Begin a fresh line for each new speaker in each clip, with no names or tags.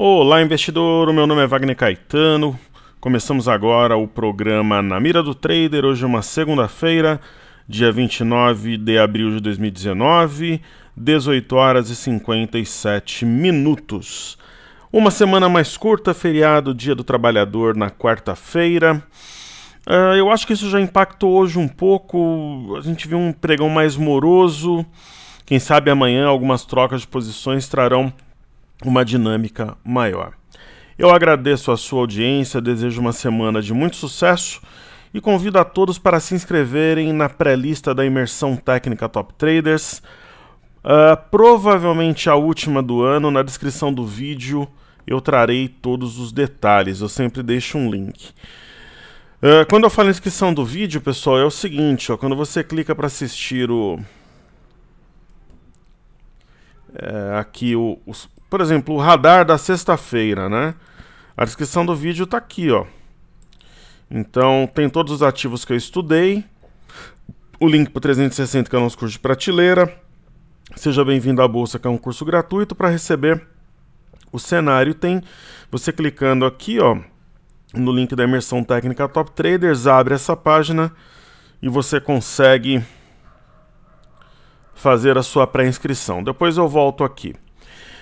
Olá, investidor. O meu nome é Wagner Caetano. Começamos agora o programa Na Mira do Trader. Hoje é uma segunda-feira, dia 29 de abril de 2019, 18 horas e 57 minutos. Uma semana mais curta, feriado, Dia do Trabalhador na quarta-feira. Uh, eu acho que isso já impactou hoje um pouco. A gente viu um pregão mais moroso. Quem sabe amanhã algumas trocas de posições trarão uma dinâmica maior. Eu agradeço a sua audiência, desejo uma semana de muito sucesso e convido a todos para se inscreverem na pré-lista da Imersão Técnica Top Traders. Uh, provavelmente a última do ano, na descrição do vídeo eu trarei todos os detalhes, eu sempre deixo um link. Uh, quando eu falo inscrição do vídeo, pessoal, é o seguinte, ó, quando você clica para assistir o... É, aqui o, os, por exemplo, o radar da sexta-feira, né? A descrição do vídeo está aqui, ó. Então, tem todos os ativos que eu estudei. O link para 360, que é o nosso curso de prateleira. Seja bem-vindo à Bolsa, que é um curso gratuito para receber o cenário. Tem você clicando aqui, ó, no link da imersão técnica Top Traders, abre essa página e você consegue fazer a sua pré-inscrição. Depois eu volto aqui.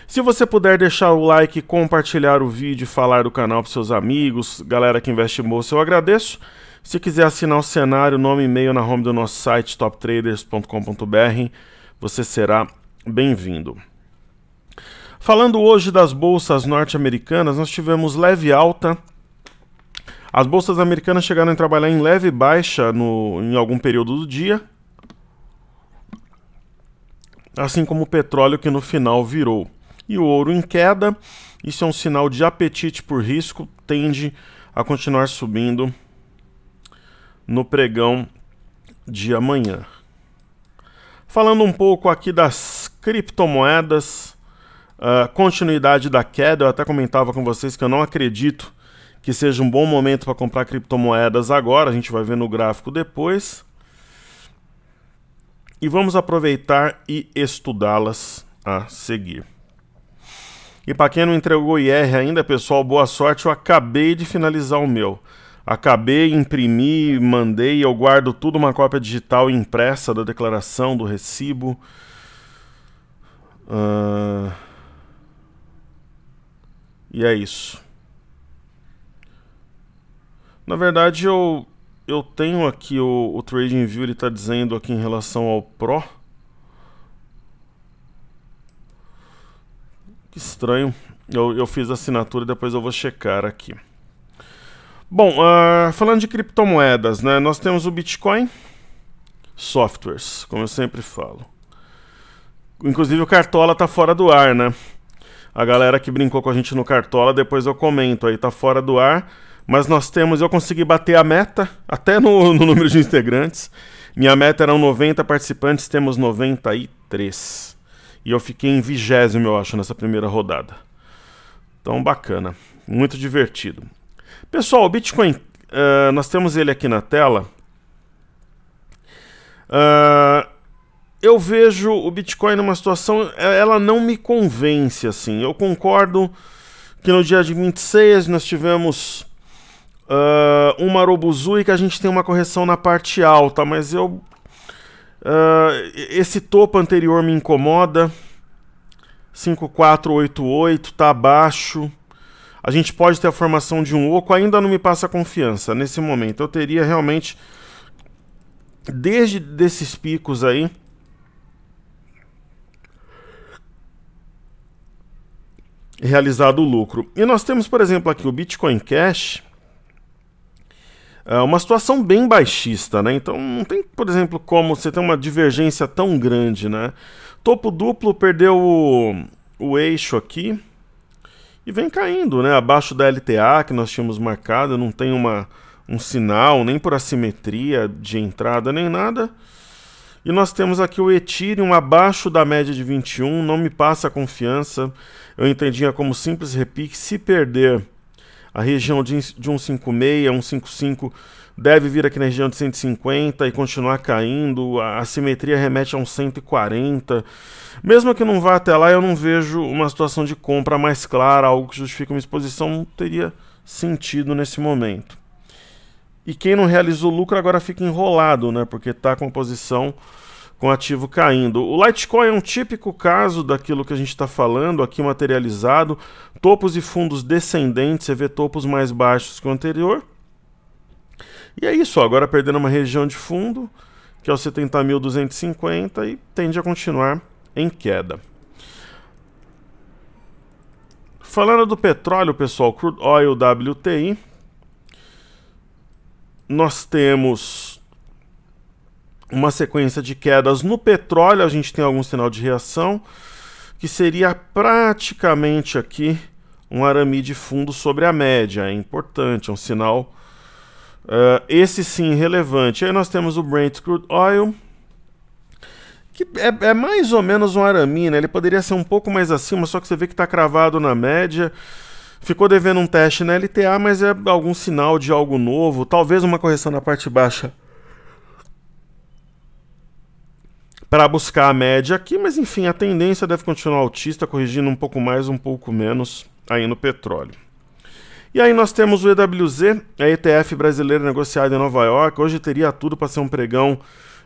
Se você puder deixar o like, compartilhar o vídeo, falar do canal para seus amigos, galera que investe em bolsa, eu agradeço. Se quiser assinar o cenário, nome e e-mail na home do nosso site toptraders.com.br, você será bem-vindo. Falando hoje das bolsas norte-americanas, nós tivemos leve alta. As bolsas americanas chegaram a trabalhar em leve baixa no, em algum período do dia, assim como o petróleo que no final virou e o ouro em queda. Isso é um sinal de apetite por risco, tende a continuar subindo no pregão de amanhã. Falando um pouco aqui das criptomoedas, uh, continuidade da queda, eu até comentava com vocês que eu não acredito que seja um bom momento para comprar criptomoedas agora, a gente vai ver no gráfico depois. E vamos aproveitar e estudá-las a seguir. E para quem não entregou IR ainda, pessoal, boa sorte. Eu acabei de finalizar o meu. Acabei, imprimi, mandei. Eu guardo tudo uma cópia digital impressa da declaração, do recibo. Uh... E é isso. Na verdade, eu, eu tenho aqui o, o TradingView, ele está dizendo aqui em relação ao Pro. Que estranho. Eu, eu fiz a assinatura e depois eu vou checar aqui. Bom, uh, falando de criptomoedas, né? Nós temos o Bitcoin Softwares, como eu sempre falo. Inclusive o Cartola tá fora do ar, né? A galera que brincou com a gente no Cartola, depois eu comento aí, tá fora do ar. Mas nós temos, eu consegui bater a meta, até no, no número de integrantes. Minha meta eram 90 participantes, temos 93. E eu fiquei em vigésimo, eu acho, nessa primeira rodada. Então, bacana. Muito divertido. Pessoal, o Bitcoin, uh, nós temos ele aqui na tela. Uh, eu vejo o Bitcoin numa situação, eh, ela não me convence, assim. Eu concordo que no dia de 26 nós tivemos uh, uma e que a gente tem uma correção na parte alta, mas eu Uh, esse topo anterior me incomoda. 5488 está abaixo. A gente pode ter a formação de um oco, ainda não me passa confiança nesse momento. Eu teria realmente desde desses picos aí realizado o lucro. E nós temos, por exemplo, aqui o Bitcoin Cash é uma situação bem baixista, né? Então não tem, por exemplo, como você ter uma divergência tão grande, né? Topo duplo perdeu o, o eixo aqui e vem caindo, né? Abaixo da LTA que nós tínhamos marcado, não tem uma, um sinal, nem por assimetria de entrada, nem nada. E nós temos aqui o Ethereum abaixo da média de 21, não me passa confiança. Eu entendia como simples repique. Se perder, a região de, de 156, 155 deve vir aqui na região de 150 e continuar caindo. A, a simetria remete a uns 140. Mesmo que não vá até lá, eu não vejo uma situação de compra mais clara, algo que justifique uma exposição, não teria sentido nesse momento. E quem não realizou lucro agora fica enrolado, né? Porque está com a posição com ativo caindo. O Litecoin é um típico caso daquilo que a gente está falando aqui materializado. Topos e fundos descendentes, você vê topos mais baixos que o anterior. E é isso, agora perdendo uma região de fundo, que é o 70.250 e tende a continuar em queda. Falando do petróleo, pessoal, crude oil WTI, nós temos uma sequência de quedas no petróleo, a gente tem algum sinal de reação, que seria praticamente aqui um arame de fundo sobre a média. É importante, é um sinal, uh, esse sim, relevante. Aí nós temos o Brent Crude Oil, que é, é, mais ou menos um arame, né? Ele poderia ser um pouco mais acima, só que você vê que está cravado na média. Ficou devendo um teste na LTA, mas é algum sinal de algo novo, talvez uma correção na parte baixa para buscar a média aqui, mas enfim, a tendência deve continuar altista, corrigindo um pouco mais, um pouco menos aí no petróleo. E aí nós temos o EWZ, a é ETF brasileira negociada em Nova York. Hoje teria tudo para ser um pregão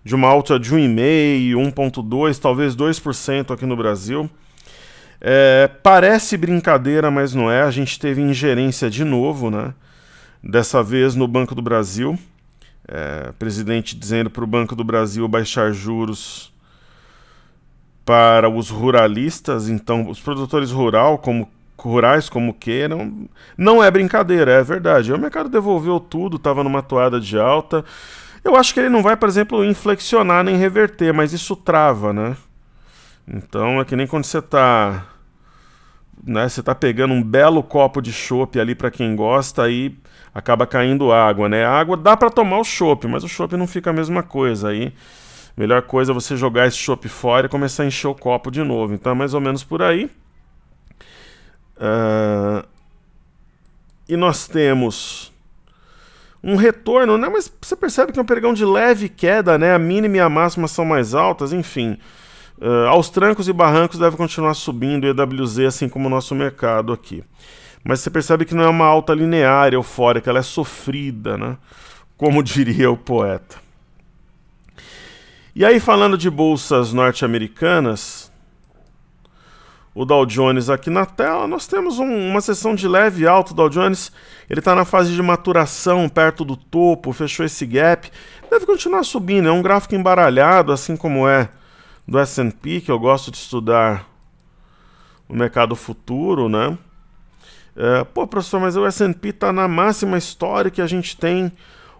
de uma alta de 1,5%, 1,2%, talvez 2% aqui no Brasil. É, parece brincadeira, mas não é. A gente teve ingerência de novo, né? Dessa vez no Banco do Brasil. É, presidente dizendo para o Banco do Brasil baixar juros para os ruralistas, então os produtores rural, como rurais como queiram, não é brincadeira, é verdade. O mercado devolveu tudo, estava numa toada de alta. Eu acho que ele não vai, por exemplo, inflexionar nem reverter, mas isso trava, né? Então é que nem quando você está né, você tá pegando um belo copo de chopp ali para quem gosta aí acaba caindo água, né? A água dá para tomar o chopp, mas o chopp não fica a mesma coisa aí. Melhor coisa é você jogar esse chopp fora e começar a encher o copo de novo. Então é mais ou menos por aí. Uh, e nós temos um retorno, né? Mas você percebe que é um pergão de leve queda, né? A mínima e a máxima são mais altas, enfim. Uh, aos trancos e barrancos deve continuar subindo o EWZ, assim como o nosso mercado aqui. Mas você percebe que não é uma alta linear, eufórica, ela é sofrida, né? Como diria o poeta. E aí, falando de bolsas norte-americanas, o Dow Jones aqui na tela, nós temos um, uma sessão de leve alto. O Dow Jones ele está na fase de maturação, perto do topo, fechou esse gap. Deve continuar subindo, é um gráfico embaralhado, assim como é do S&P, que eu gosto de estudar o mercado futuro, né? É, pô, professor, mas o S&P está na máxima histórica que a gente tem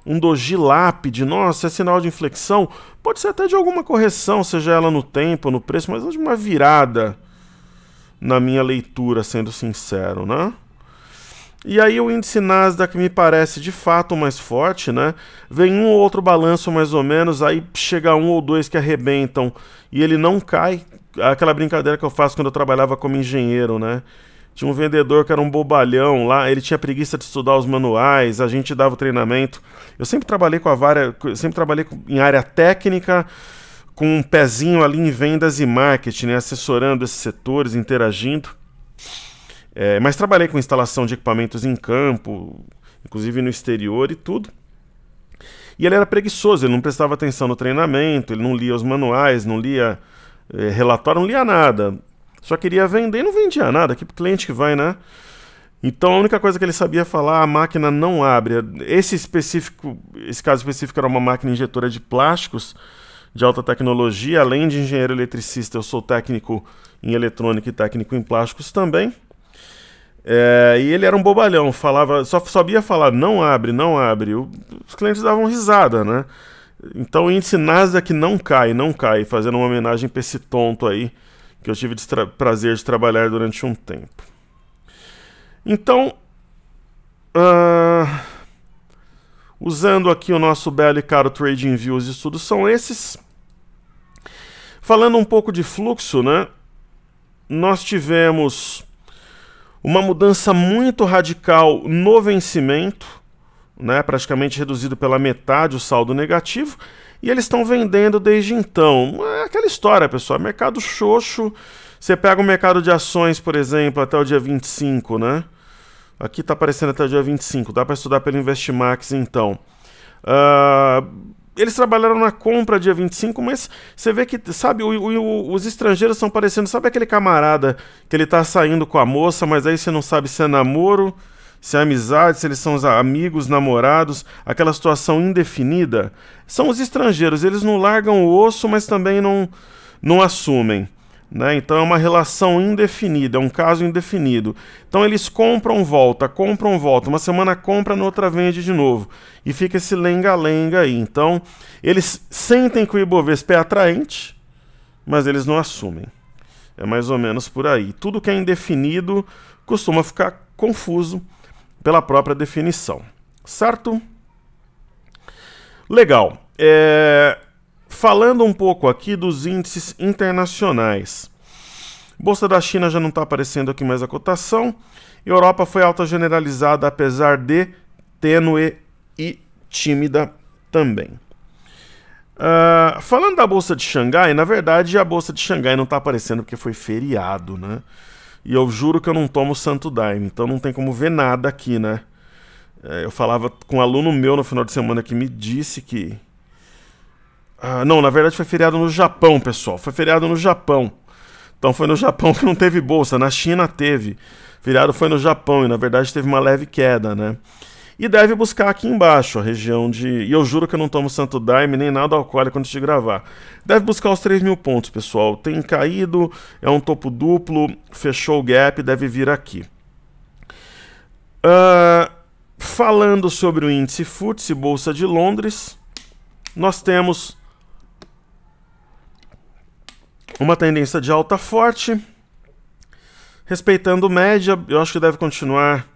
um doji lápide, nossa, é sinal de inflexão, pode ser até de alguma correção, seja ela no tempo, no preço, mas de uma virada na minha leitura, sendo sincero, né? E aí o índice Nasdaq me parece de fato mais forte, né? Vem um ou outro balanço mais ou menos, aí chega um ou dois que arrebentam e ele não cai. Aquela brincadeira que eu faço quando eu trabalhava como engenheiro, né? Tinha um vendedor que era um bobalhão lá, ele tinha preguiça de estudar os manuais, a gente dava o treinamento. Eu sempre trabalhei com a vara, sempre trabalhei em área técnica, com um pezinho ali em vendas e marketing, né? assessorando esses setores, interagindo. É, mas trabalhei com instalação de equipamentos em campo, inclusive no exterior e tudo. E ele era preguiçoso, ele não prestava atenção no treinamento, ele não lia os manuais, não lia é, relatório, não lia nada. Só queria vender e não vendia nada, que cliente que vai, né? Então a única coisa que ele sabia falar, a máquina não abre. Esse específico, esse caso específico era uma máquina injetora de plásticos de alta tecnologia, além de engenheiro eletricista, eu sou técnico em eletrônica e técnico em plásticos também. É, e ele era um bobalhão, falava, só sabia falar não abre, não abre. O, os clientes davam risada, né? Então o índice Nasdaq não cai, não cai, fazendo uma homenagem para esse tonto aí que eu tive o prazer de trabalhar durante um tempo. Então, uh, usando aqui o nosso belo e caro Trading os estudos são esses. Falando um pouco de fluxo, né? Nós tivemos uma mudança muito radical no vencimento, né? Praticamente reduzido pela metade o saldo negativo e eles estão vendendo desde então. É aquela história, pessoal. Mercado xoxo. Você pega o mercado de ações, por exemplo, até o dia 25, né? Aqui está aparecendo até o dia 25. Dá para estudar pelo Investimax, então. Uh, eles trabalharam na compra dia 25, mas você vê que, sabe, o, o, os estrangeiros estão parecendo, sabe aquele camarada que ele está saindo com a moça, mas aí você não sabe se é namoro, se é amizade, se eles são amigos, namorados, aquela situação indefinida são os estrangeiros. Eles não largam o osso, mas também não, não assumem. Né? Então é uma relação indefinida, é um caso indefinido. Então eles compram, volta, compram, volta. Uma semana compra, na outra vende de novo. E fica esse lenga-lenga aí. Então eles sentem que o Ibovespa é atraente, mas eles não assumem. É mais ou menos por aí. Tudo que é indefinido costuma ficar confuso pela própria definição, certo? Legal. É... Falando um pouco aqui dos índices internacionais. Bolsa da China já não está aparecendo aqui mais a cotação. Europa foi alta generalizada, apesar de tênue e tímida também. Uh, falando da Bolsa de Xangai, na verdade a Bolsa de Xangai não está aparecendo porque foi feriado, né? E eu juro que eu não tomo santo daime, então não tem como ver nada aqui, né? É, eu falava com um aluno meu no final de semana que me disse que. Ah, não, na verdade foi feriado no Japão, pessoal. Foi feriado no Japão. Então foi no Japão que não teve bolsa. Na China teve. Feriado foi no Japão e na verdade teve uma leve queda, né? E deve buscar aqui embaixo, a região de. E eu juro que eu não tomo santo daime nem nada alcoólico antes de gravar. Deve buscar os 3 mil pontos, pessoal. Tem caído, é um topo duplo, fechou o gap, deve vir aqui. Uh, Falando sobre o índice FTSE, Bolsa de Londres, nós temos uma tendência de alta forte, respeitando média, eu acho que deve continuar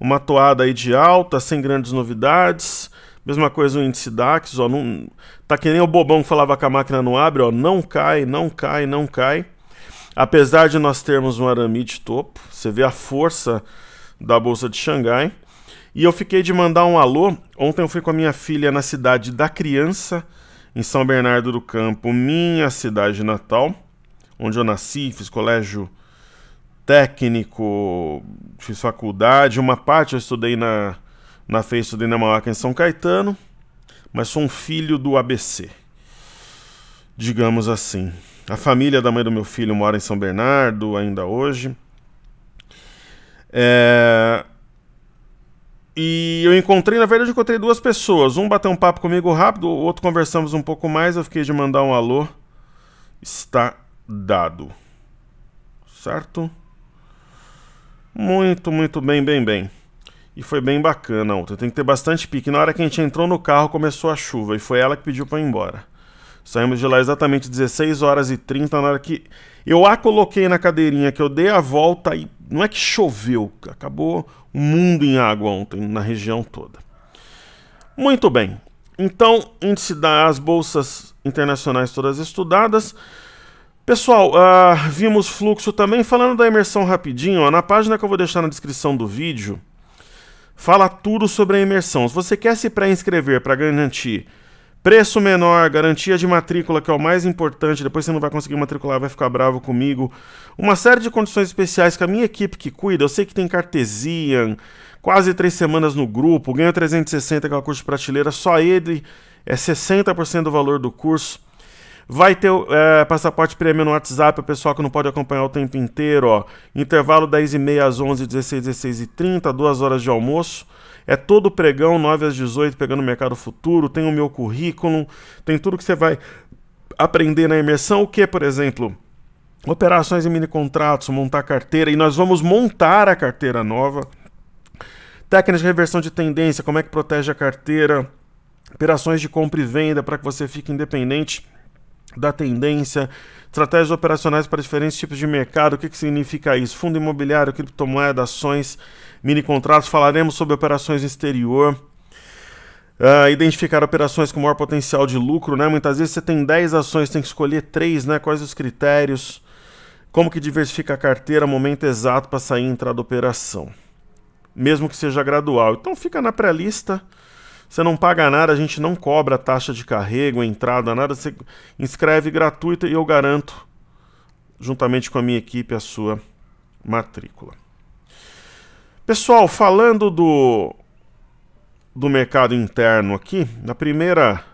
uma toada aí de alta, sem grandes novidades. Mesma coisa o índice DAX, ó, não, tá que nem o bobão que falava que a máquina não abre, ó, não cai, não cai, não cai. Apesar de nós termos um arame de topo, você vê a força da bolsa de Xangai. E eu fiquei de mandar um alô. Ontem eu fui com a minha filha na cidade da criança, em São Bernardo do Campo, minha cidade natal, onde eu nasci, fiz colégio técnico, fiz faculdade, uma parte eu estudei na na FEI, estudei na Mauaca é em São Caetano, mas sou um filho do ABC. Digamos assim. A família da mãe do meu filho mora em São Bernardo ainda hoje. É... E eu encontrei, na verdade, eu encontrei duas pessoas. Um bateu um papo comigo rápido, o outro conversamos um pouco mais. Eu fiquei de mandar um alô. Está dado. Certo? Muito, muito bem, bem, bem. E foi bem bacana ontem. Tem que ter bastante pique. Na hora que a gente entrou no carro, começou a chuva. E foi ela que pediu para ir embora. Saímos de lá exatamente 16 horas e 30, na hora que eu a coloquei na cadeirinha, que eu dei a volta e não é que choveu, acabou o mundo em água ontem, na região toda. Muito bem, então índice das bolsas internacionais todas estudadas. Pessoal, uh, vimos fluxo também, falando da imersão rapidinho, ó, na página que eu vou deixar na descrição do vídeo, fala tudo sobre a imersão. Se você quer se pré-inscrever para garantir Preço menor, garantia de matrícula, que é o mais importante. Depois você não vai conseguir matricular, vai ficar bravo comigo. Uma série de condições especiais que a minha equipe que cuida, eu sei que tem Cartesian, quase três semanas no grupo, ganha 360, aquela é curso de prateleira, só ele é 60% do valor do curso. Vai ter é, passaporte premium no WhatsApp, o pessoal que não pode acompanhar o tempo inteiro, ó. Intervalo 10h30 às 11h, 16h, 16h30, 2 horas de almoço. É todo pregão, 9 às 18, pegando o mercado futuro. Tem o meu currículo, tem tudo que você vai aprender na imersão. O que, por exemplo? Operações e mini contratos, montar carteira. E nós vamos montar a carteira nova. Técnicas de reversão de tendência, como é que protege a carteira. Operações de compra e venda para que você fique independente da tendência, estratégias operacionais para diferentes tipos de mercado, o que, que significa isso? Fundo imobiliário, criptomoeda, ações, mini contratos, falaremos sobre operações exterior. Uh, identificar operações com maior potencial de lucro, né? Muitas vezes você tem 10 ações, tem que escolher 3, né? Quais os critérios? Como que diversifica a carteira, momento exato para sair e entrar da operação. Mesmo que seja gradual. Então fica na pré-lista. Você não paga nada, a gente não cobra taxa de carrego, entrada, nada. Você inscreve gratuita e eu garanto, juntamente com a minha equipe, a sua matrícula. Pessoal, falando do, do mercado interno aqui, na primeira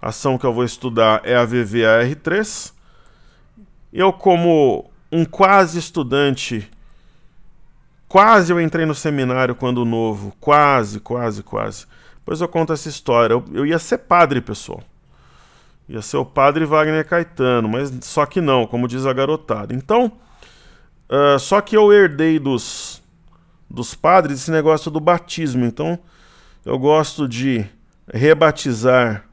ação que eu vou estudar é a VVAR3. Eu, como um quase estudante, quase eu entrei no seminário quando novo, quase, quase, quase. Depois eu conto essa história. Eu, eu ia ser padre, pessoal. Ia ser o padre Wagner Caetano, mas só que não, como diz a garotada. Então, uh, só que eu herdei dos, dos padres esse negócio do batismo. Então, eu gosto de rebatizar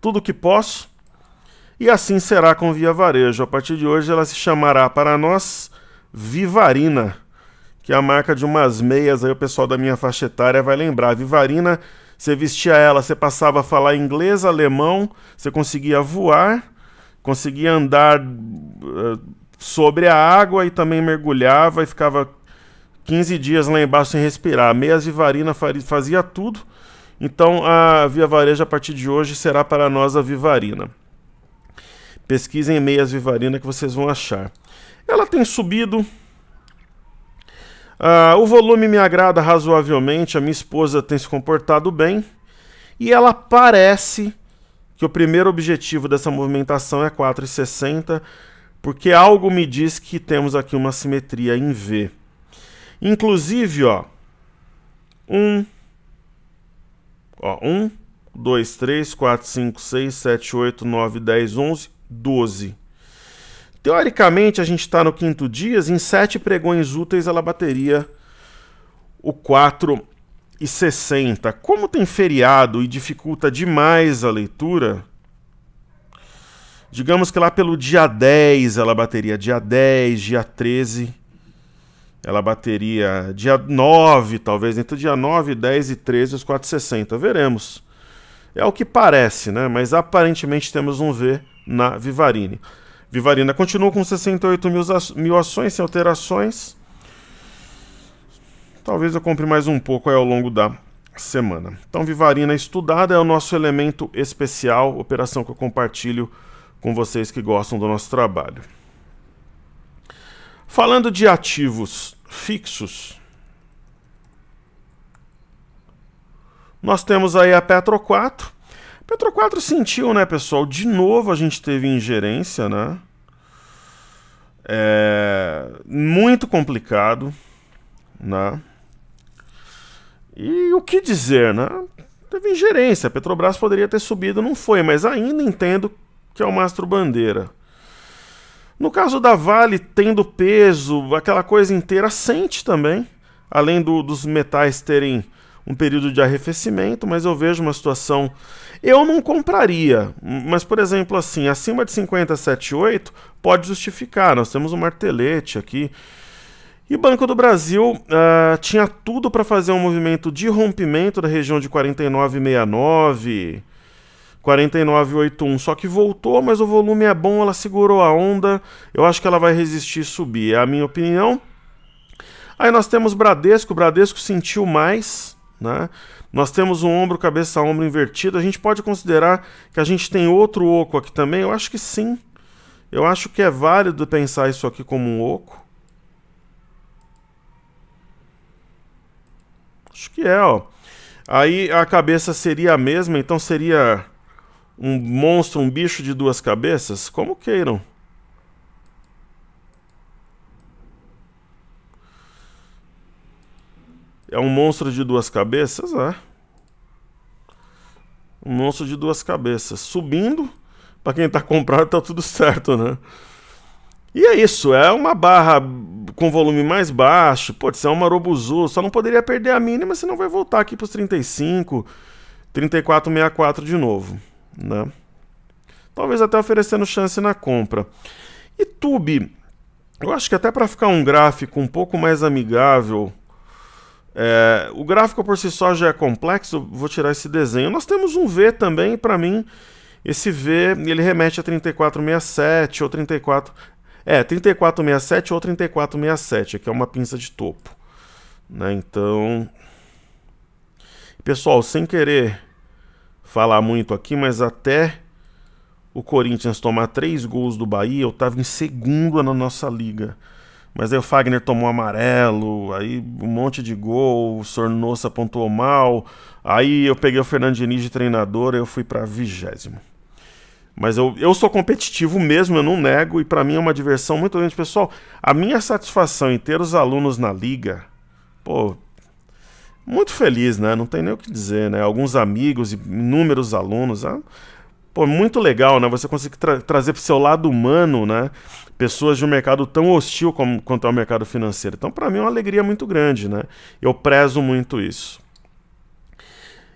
tudo que posso. E assim será com Via Varejo. A partir de hoje ela se chamará para nós Vivarina que é a marca de umas meias, aí o pessoal da minha faixa etária vai lembrar. Vivarina, você vestia ela, você passava a falar inglês, alemão, você conseguia voar, conseguia andar uh, sobre a água e também mergulhava e ficava 15 dias lá embaixo sem respirar. Meias Vivarina fazia tudo. Então a Via Vareja a partir de hoje será para nós a Vivarina. Pesquisem meias Vivarina que vocês vão achar. Ela tem subido, Uh, o volume me agrada razoavelmente, a minha esposa tem se comportado bem e ela parece que o primeiro objetivo dessa movimentação é 4,60, porque algo me diz que temos aqui uma simetria em V. Inclusive, ó, 1, 1, 2, 3, 4, 5, 6, 7, 8, 9, 10, 11, 12. Teoricamente, a gente está no quinto dia, em sete pregões úteis ela bateria o 4 e 60. Como tem feriado e dificulta demais a leitura, digamos que lá pelo dia 10 ela bateria dia 10, dia 13, ela bateria dia 9, talvez, entre dia 9, 10 e 13, os 460. Veremos. É o que parece, né? Mas aparentemente temos um V na Vivarine. Vivarina continua com 68 mil, mil ações sem alterações. Talvez eu compre mais um pouco aí ao longo da semana. Então, Vivarina estudada é o nosso elemento especial, operação que eu compartilho com vocês que gostam do nosso trabalho. Falando de ativos fixos, nós temos aí a Petro 4, Petro 4 sentiu, né, pessoal? De novo a gente teve ingerência, né? É muito complicado, né? E o que dizer, né? Teve ingerência, a Petrobras poderia ter subido, não foi, mas ainda entendo que é o mastro bandeira. No caso da Vale, tendo peso, aquela coisa inteira, sente também, além do, dos metais terem um período de arrefecimento, mas eu vejo uma situação. Eu não compraria, mas por exemplo, assim, acima de 50,78 pode justificar. Nós temos um martelete aqui. E Banco do Brasil uh, tinha tudo para fazer um movimento de rompimento da região de 49,69, 49,81. Só que voltou, mas o volume é bom, ela segurou a onda. Eu acho que ela vai resistir e subir, é a minha opinião. Aí nós temos Bradesco, o Bradesco sentiu mais. Né? Nós temos um ombro, cabeça, ombro invertido. A gente pode considerar que a gente tem outro oco aqui também? Eu acho que sim. Eu acho que é válido pensar isso aqui como um oco. Acho que é, ó. Aí a cabeça seria a mesma, então seria um monstro, um bicho de duas cabeças? Como queiram. É um monstro de duas cabeças? É. Um monstro de duas cabeças. Subindo. Para quem tá comprado, tá tudo certo, né? E é isso, é uma barra com volume mais baixo, pode ser é uma Robuzu, só não poderia perder a mínima, senão vai voltar aqui para os 35, 34,64 de novo, né? Talvez até oferecendo chance na compra. E Tube, eu acho que até para ficar um gráfico um pouco mais amigável é, o gráfico por si só já é complexo, vou tirar esse desenho. Nós temos um V também, para mim, esse V ele remete a 3467 ou 34... É, 3467 ou 3467, que é uma pinça de topo. Né? Então... Pessoal, sem querer falar muito aqui, mas até o Corinthians tomar três gols do Bahia, eu estava em segunda na nossa liga. Mas aí o Fagner tomou amarelo, aí um monte de gol, o Sornosa pontuou mal. Aí eu peguei o Fernando Diniz de treinador, eu fui para vigésimo. Mas eu, eu sou competitivo mesmo, eu não nego, e para mim é uma diversão muito grande. Pessoal, a minha satisfação em ter os alunos na liga, pô, muito feliz, né? Não tem nem o que dizer, né? Alguns amigos, inúmeros alunos. A, ah, Pô, muito legal, né? Você conseguir tra trazer para o seu lado humano, né? Pessoas de um mercado tão hostil como, quanto é o mercado financeiro. Então, para mim, é uma alegria muito grande, né? Eu prezo muito isso.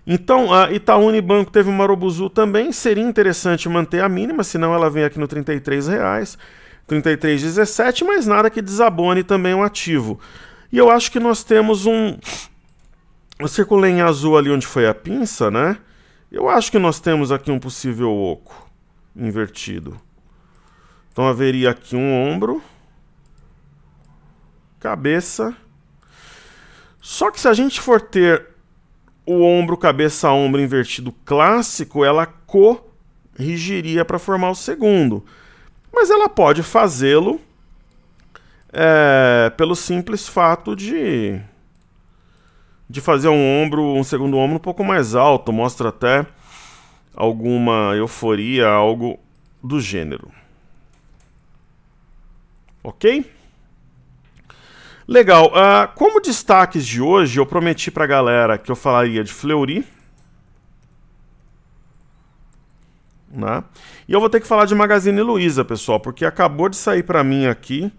Então, a Itaú Unibanco teve uma Robuzu também. Seria interessante manter a mínima, senão ela vem aqui no R$ 33,17, mas nada que desabone também o um ativo. E eu acho que nós temos um... Eu circulei em azul ali onde foi a pinça, né? Eu acho que nós temos aqui um possível oco invertido. Então haveria aqui um ombro, cabeça. Só que se a gente for ter o ombro, cabeça, ombro invertido clássico, ela corrigiria para formar o segundo. Mas ela pode fazê-lo é, pelo simples fato de de fazer um ombro, um segundo ombro um pouco mais alto, mostra até alguma euforia, algo do gênero. Ok? Legal. Uh, como destaques de hoje, eu prometi para a galera que eu falaria de Fleury. Né? E eu vou ter que falar de Magazine Luiza, pessoal, porque acabou de sair para mim aqui,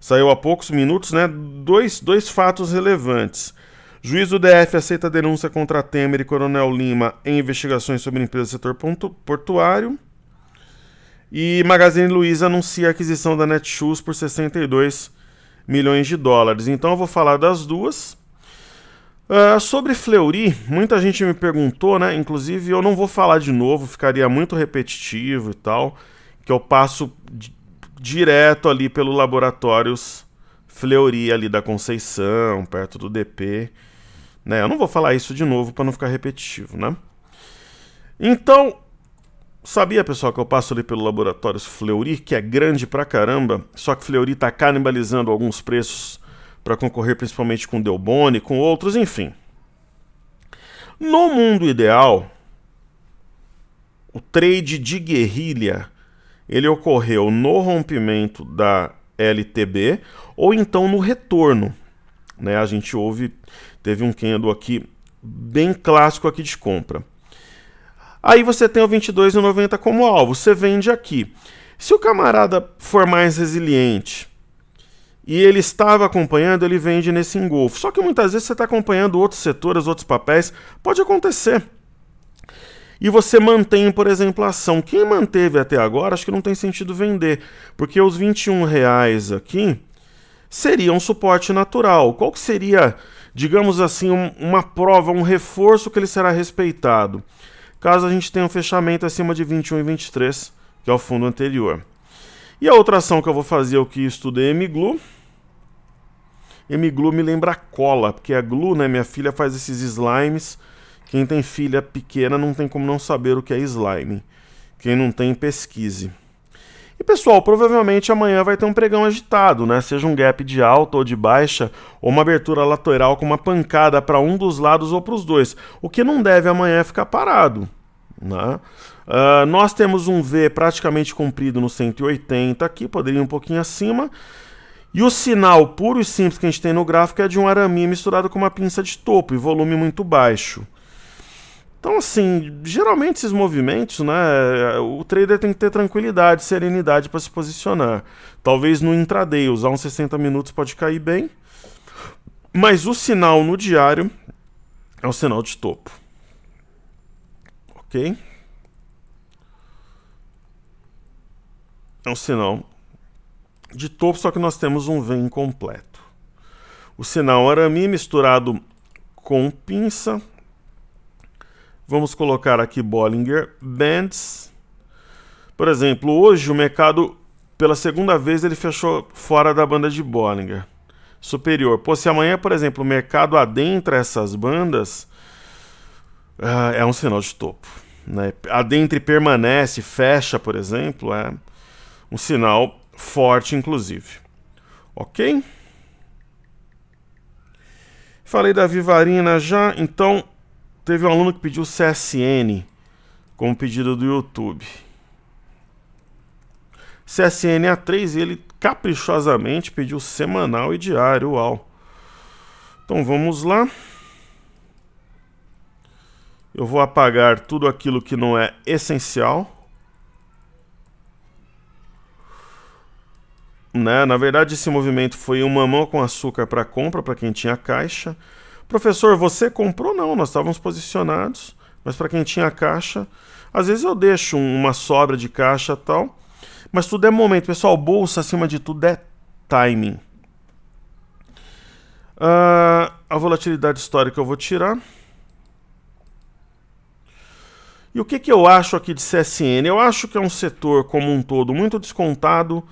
saiu há poucos minutos, né? Dois, dois fatos relevantes. Juiz do DF aceita denúncia contra Temer e Coronel Lima em investigações sobre empresa do setor portuário. E Magazine Luiza anuncia a aquisição da Netshoes por 62 milhões de dólares. Então eu vou falar das duas. Uh, sobre Fleury, muita gente me perguntou, né? Inclusive eu não vou falar de novo, ficaria muito repetitivo e tal, que eu passo direto ali pelo Laboratórios Fleury ali da Conceição, perto do DP. Né? Eu não vou falar isso de novo para não ficar repetitivo, né? Então, sabia, pessoal, que eu passo ali pelo Laboratório Fleury, que é grande pra caramba, só que Fleury está canibalizando alguns preços para concorrer principalmente com Delbone, com outros, enfim. No mundo ideal, o trade de guerrilha ele ocorreu no rompimento da LTB ou então no retorno. Né? A gente ouve Teve um candle aqui bem clássico aqui de compra. Aí você tem o 22,90 como alvo, você vende aqui. Se o camarada for mais resiliente e ele estava acompanhando, ele vende nesse engolfo. Só que muitas vezes você está acompanhando outros setores, outros papéis, pode acontecer. E você mantém, por exemplo, a ação. Quem manteve até agora, acho que não tem sentido vender, porque os 21 reais aqui seria um suporte natural. Qual que seria digamos assim, um, uma prova, um reforço que ele será respeitado, caso a gente tenha um fechamento acima de 21 e 23, que é o fundo anterior. E a outra ação que eu vou fazer é o que estudei MGLU. MGLU me lembra cola, porque a GLU, né, minha filha faz esses slimes. Quem tem filha pequena não tem como não saber o que é slime. Quem não tem, pesquise. E pessoal, provavelmente amanhã vai ter um pregão agitado, né? Seja um gap de alta ou de baixa, ou uma abertura lateral com uma pancada para um dos lados ou para os dois. O que não deve amanhã é ficar parado, né? Uh, nós temos um V praticamente comprido no 180 aqui, poderia ir um pouquinho acima. E o sinal puro e simples que a gente tem no gráfico é de um arame misturado com uma pinça de topo e volume muito baixo. Então, assim, geralmente esses movimentos, né? É, o trader tem que ter tranquilidade, serenidade para se posicionar. Talvez no intraday, usar uns 60 minutos pode cair bem. Mas o sinal no diário é o sinal de topo. Ok? É um sinal de topo, só que nós temos um V completo. O sinal arami misturado com pinça Vamos colocar aqui Bollinger Bands. Por exemplo, hoje o mercado, pela segunda vez, ele fechou fora da banda de Bollinger. Superior. Pô, se amanhã, por exemplo, o mercado adentra essas bandas, uh, é um sinal de topo. Né? Adentra e permanece, fecha, por exemplo, é um sinal forte, inclusive. Ok? Falei da Vivarina já, então Teve um aluno que pediu CSN como pedido do YouTube. CSN é A3 ele caprichosamente pediu semanal e diário, uau. Então vamos lá. Eu vou apagar tudo aquilo que não é essencial. Né? Na verdade, esse movimento foi uma mão com açúcar para compra para quem tinha caixa. Professor, você comprou? Não, nós estávamos posicionados, mas para quem tinha caixa, às vezes eu deixo uma sobra de caixa tal, mas tudo é momento. Pessoal, bolsa acima de tudo é timing. Uh, a volatilidade histórica eu vou tirar. E o que, que eu acho aqui de CSN? Eu acho que é um setor como um todo muito descontado,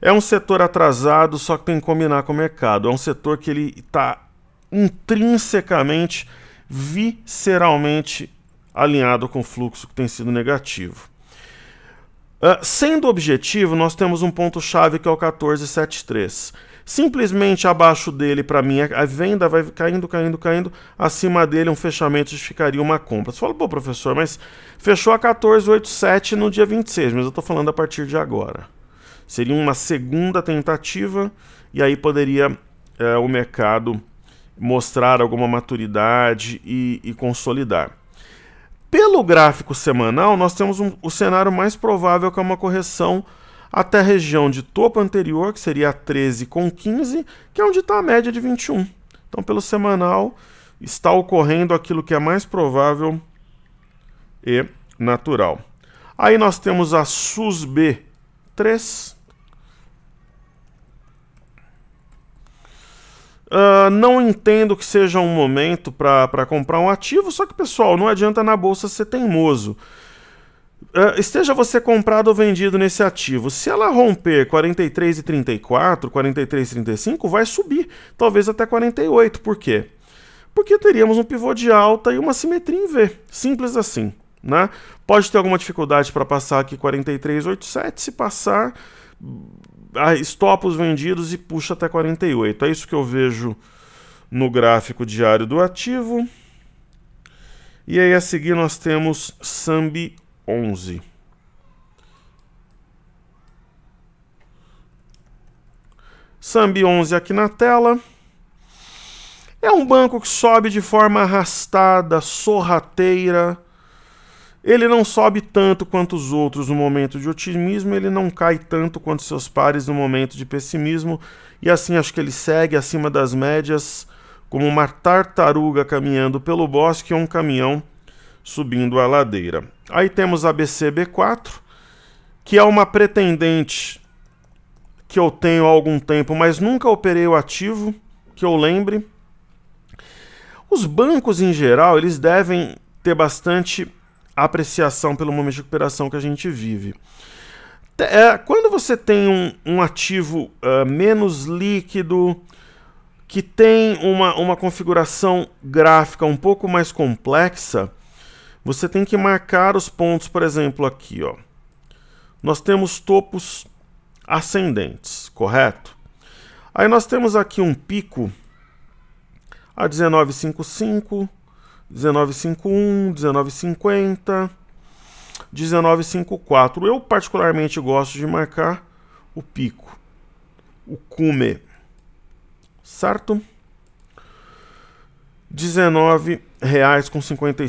é um setor atrasado, só que tem que combinar com o mercado. É um setor que ele está intrinsecamente, visceralmente alinhado com o fluxo que tem sido negativo. Uh, sendo objetivo, nós temos um ponto-chave que é o 1473. Simplesmente abaixo dele, para mim, a venda vai caindo, caindo, caindo. Acima dele, um fechamento justificaria uma compra. Você fala, pô, professor, mas fechou a 1487 no dia 26, mas eu estou falando a partir de agora. Seria uma segunda tentativa e aí poderia eh, o mercado mostrar alguma maturidade e, e consolidar. Pelo gráfico semanal, nós temos um, o cenário mais provável que é uma correção até a região de topo anterior, que seria a 13 com 15, que é onde está a média de 21. Então, pelo semanal, está ocorrendo aquilo que é mais provável e natural. Aí nós temos a SUSB 3, Uh, não entendo que seja um momento para comprar um ativo, só que, pessoal, não adianta na bolsa ser teimoso. Uh, esteja você comprado ou vendido nesse ativo, se ela romper 43,34, 43,35, vai subir, talvez até 48. Por quê? Porque teríamos um pivô de alta e uma simetria em V. Simples assim. Né? Pode ter alguma dificuldade para passar aqui 43,87. Se passar, ah, estopa os vendidos e puxa até 48. É isso que eu vejo no gráfico diário do ativo. E aí a seguir nós temos Sambi 11. Sambi 11 aqui na tela. É um banco que sobe de forma arrastada, sorrateira, ele não sobe tanto quanto os outros no momento de otimismo, ele não cai tanto quanto seus pares no momento de pessimismo, e assim acho que ele segue acima das médias, como uma tartaruga caminhando pelo bosque ou um caminhão subindo a ladeira. Aí temos a BCB4, que é uma pretendente que eu tenho há algum tempo, mas nunca operei o ativo, que eu lembre. Os bancos em geral, eles devem ter bastante apreciação pelo momento de recuperação que a gente vive. É, quando você tem um, um ativo uh, menos líquido, que tem uma, uma configuração gráfica um pouco mais complexa, você tem que marcar os pontos, por exemplo, aqui. Ó. Nós temos topos ascendentes, correto? Aí nós temos aqui um pico a 1955, 1951, 1950, 1954. Eu particularmente gosto de marcar o pico, o cume, certo? R$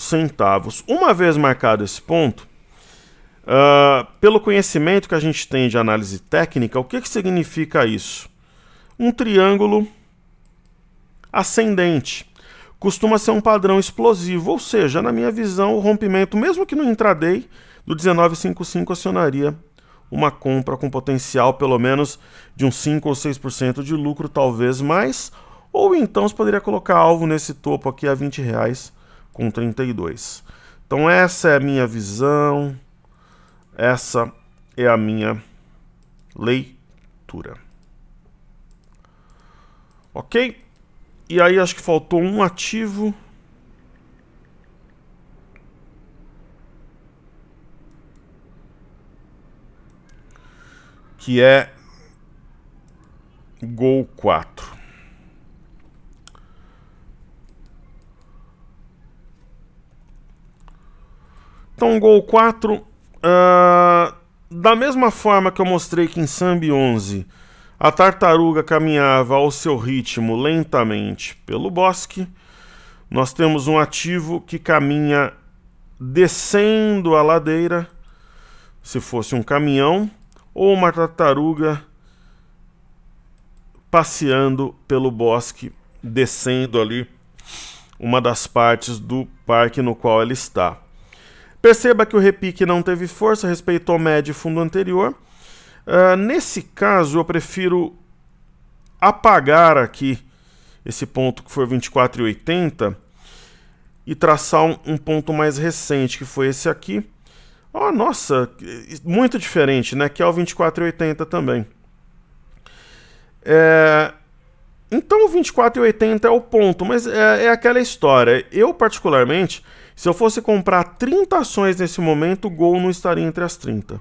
centavos. Uma vez marcado esse ponto, uh, pelo conhecimento que a gente tem de análise técnica, o que, que significa isso? Um triângulo ascendente costuma ser um padrão explosivo, ou seja, na minha visão, o rompimento, mesmo que no intraday, do 19,55 acionaria uma compra com potencial pelo menos de uns 5 ou 6% de lucro, talvez mais, ou então você poderia colocar alvo nesse topo aqui a 20 reais com 32. Então essa é a minha visão, essa é a minha leitura. Ok? E aí acho que faltou um ativo. Que é Gol 4. Então, Gol 4, uh, ah, da mesma forma que eu mostrei que em Sambi 11 a tartaruga caminhava ao seu ritmo lentamente pelo bosque. Nós temos um ativo que caminha descendo a ladeira, se fosse um caminhão, ou uma tartaruga passeando pelo bosque, descendo ali uma das partes do parque no qual ela está. Perceba que o repique não teve força, respeitou médio e fundo anterior. Ah, nesse caso, eu prefiro apagar aqui esse ponto que foi 24,80 e traçar um, um, ponto mais recente, que foi esse aqui. Oh, nossa, muito diferente, né? Que é o 24,80 também. É... Então o 24,80 é o ponto, mas é, é, aquela história. Eu, particularmente, se eu fosse comprar 30 ações nesse momento, o Gol não estaria entre as 30.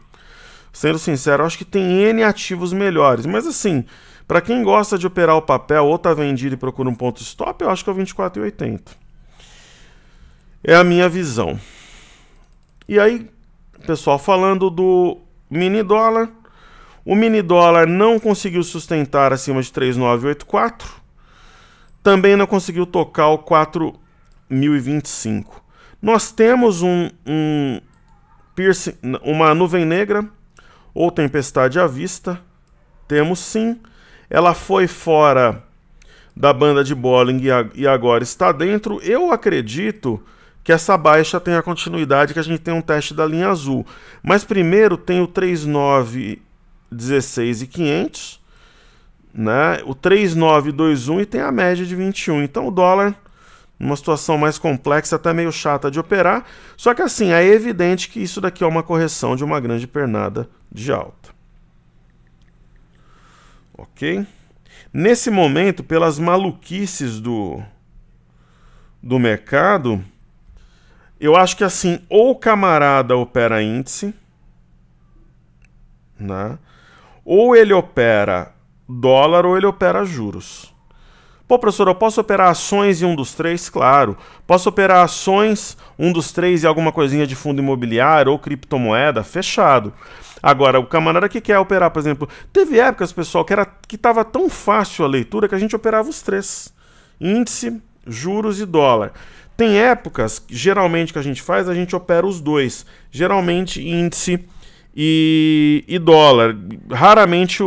Sendo sincero, acho que tem N ativos melhores, mas assim, para quem gosta de operar o papel ou tá vendido e procura um ponto stop, eu acho que é o 24,80. É a minha visão. E aí, pessoal, falando do mini dólar, o mini dólar não conseguiu sustentar acima de 3,984. Também não conseguiu tocar o 4.025. Nós temos um, um piercing, uma nuvem negra ou Tempestade à Vista. Temos sim. Ela foi fora da banda de Bolling e agora está dentro. Eu acredito que essa baixa tenha continuidade, que a gente tem um teste da linha azul. Mas primeiro tem o 39, 16 e 500, né? o 3921 e tem a média de 21. Então o dólar numa situação mais complexa, até meio chata de operar. Só que assim, é evidente que isso daqui é uma correção de uma grande pernada de alta. Ok? Nesse momento, pelas maluquices do, do mercado, eu acho que assim, ou o camarada opera índice, né? ou ele opera dólar ou ele opera juros. Pô, professor, eu posso operar ações e um dos três? Claro. Posso operar ações, um dos três e alguma coisinha de fundo imobiliário ou criptomoeda? Fechado. Agora, o camarada que quer operar, por exemplo, teve épocas, pessoal, que era que estava tão fácil a leitura que a gente operava os três: índice, juros e dólar. Tem épocas, geralmente que a gente faz, a gente opera os dois, geralmente índice e, e dólar, raramente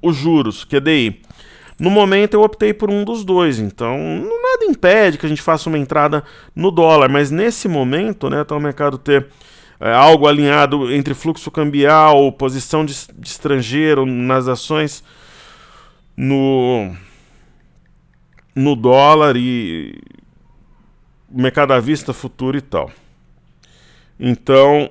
os juros, QDI. É no momento eu optei por um dos dois, então nada impede que a gente faça uma entrada no dólar, mas nesse momento, né, até o mercado ter é, algo alinhado entre fluxo cambial, posição de, de estrangeiro nas ações no, no dólar e mercado à vista, futuro e tal. Então,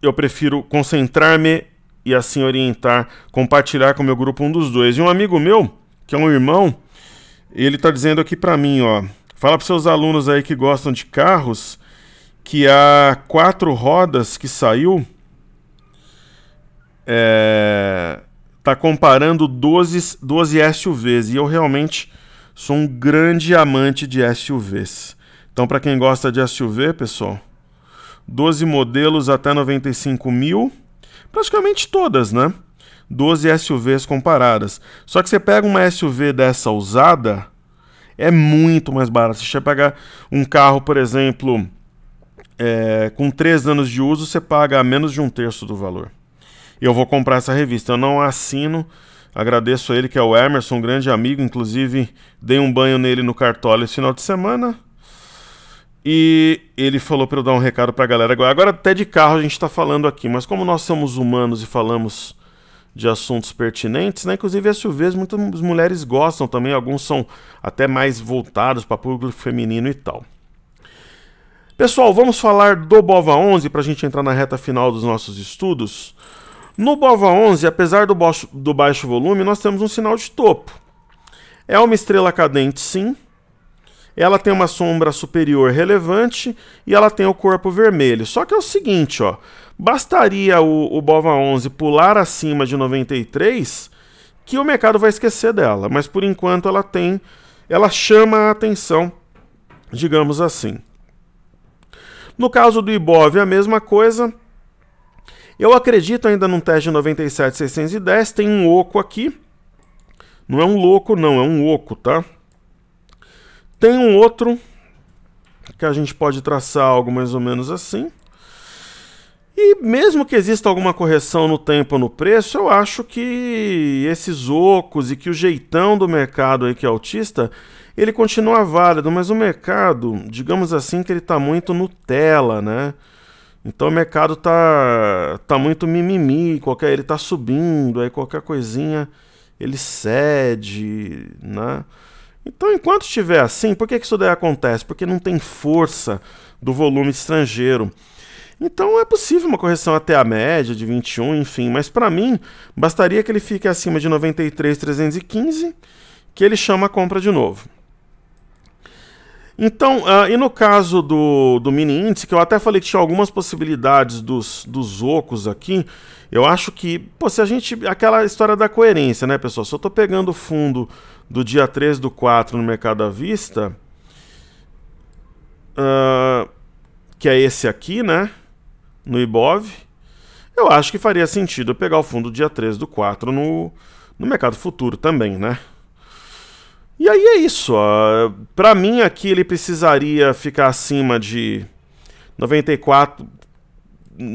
eu prefiro concentrar-me e assim orientar, compartilhar com o meu grupo um dos dois. E um amigo meu, que é um irmão, ele está dizendo aqui para mim, ó, fala para seus alunos aí que gostam de carros que há quatro rodas que saiu é, tá comparando 12, 12 SUVs e eu realmente sou um grande amante de SUVs. Então, para quem gosta de SUV, pessoal, 12 modelos até 95 mil, praticamente todas, né? 12 SUVs comparadas. Só que você pega uma SUV dessa usada, é muito mais barato. Se você pegar um carro, por exemplo, é, com três anos de uso, você paga menos de um terço do valor. Eu vou comprar essa revista. Eu não assino. Agradeço a ele, que é o Emerson, um grande amigo. Inclusive, dei um banho nele no Cartola esse final de semana. E ele falou para eu dar um recado para a galera. Agora, até de carro a gente está falando aqui, mas como nós somos humanos e falamos de assuntos pertinentes, né? Inclusive SUVs, muitas mulheres gostam também, alguns são até mais voltados para público feminino e tal. Pessoal, vamos falar do BOVA 11 para a gente entrar na reta final dos nossos estudos. No BOVA 11, apesar do baixo, do baixo volume, nós temos um sinal de topo. É uma estrela cadente, sim. Ela tem uma sombra superior relevante e ela tem o corpo vermelho. Só que é o seguinte, ó, bastaria o, o BOVA 11 pular acima de 93 que o mercado vai esquecer dela, mas por enquanto ela tem, ela chama a atenção, digamos assim. No caso do Ibov, a mesma coisa. Eu acredito ainda num teste de 97,610. Tem um oco aqui. Não é um louco, não. É um oco, tá? Tem um outro que a gente pode traçar algo mais ou menos assim. E mesmo que exista alguma correção no tempo ou no preço, eu acho que esses ocos e que o jeitão do mercado aí que é autista, ele continua válido, mas o mercado, digamos assim, que ele está muito Nutella, né? Então o mercado tá, tá muito mimimi, qualquer, ele tá subindo, aí qualquer coisinha ele cede, né? Então enquanto estiver assim, por que, que isso daí acontece? Porque não tem força do volume estrangeiro. Então é possível uma correção até a média de 21, enfim, mas para mim bastaria que ele fique acima de 93,315, que ele chama a compra de novo. Então, uh, e no caso do, do mini índice, que eu até falei que tinha algumas possibilidades dos, dos ocos aqui, eu acho que, pô, se a gente. Aquela história da coerência, né, pessoal? Se eu estou pegando o fundo do dia 3 do 4 no mercado à vista, uh, que é esse aqui, né? No Ibov, eu acho que faria sentido eu pegar o fundo do dia 3 do 4 no, no mercado futuro também, né? E aí é isso. Uh, para mim aqui ele precisaria ficar acima de 94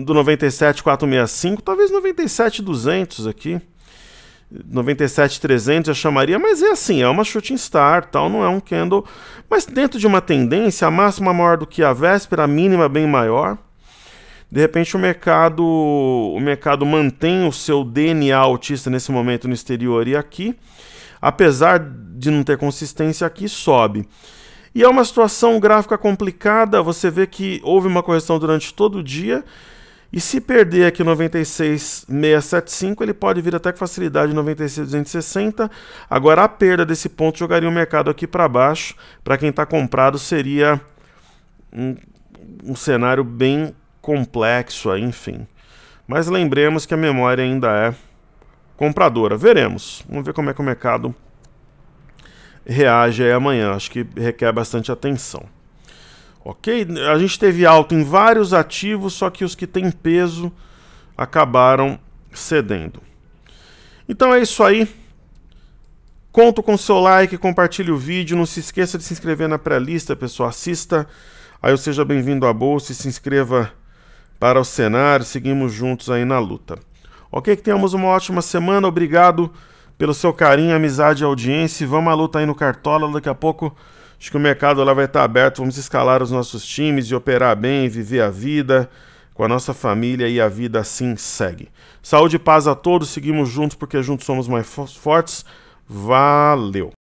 do 97465, talvez 97200 aqui. 97300 eu chamaria, mas é assim, é uma shooting star, tal, não é um candle, mas dentro de uma tendência, a máxima maior do que a véspera, a mínima bem maior. De repente o mercado, o mercado mantém o seu DNA autista nesse momento no exterior e aqui, apesar de não ter consistência aqui sobe. E é uma situação gráfica complicada, você vê que houve uma correção durante todo o dia. E se perder aqui 96,675, ele pode vir até com facilidade 96,260. Agora a perda desse ponto jogaria o mercado aqui para baixo. Para quem está comprado seria um, um cenário bem complexo, aí, enfim. Mas lembremos que a memória ainda é compradora. Veremos. Vamos ver como é que o mercado reage aí amanhã. Acho que requer bastante atenção. Ok? A gente teve alta em vários ativos, só que os que têm peso acabaram cedendo. Então é isso aí. Conto com seu like, compartilhe o vídeo. Não se esqueça de se inscrever na pré-lista, pessoal. Assista. Aí eu seja bem-vindo à Bolsa e se inscreva para o cenário. Seguimos juntos aí na luta. Ok? Que tenhamos uma ótima semana. Obrigado pelo seu carinho, amizade e audiência. vamos à luta aí no Cartola. Daqui a pouco, acho que o mercado lá vai estar aberto. Vamos escalar os nossos times e operar bem, viver a vida com a nossa família e a vida assim segue. Saúde e paz a todos. Seguimos juntos porque juntos somos mais fortes. Valeu!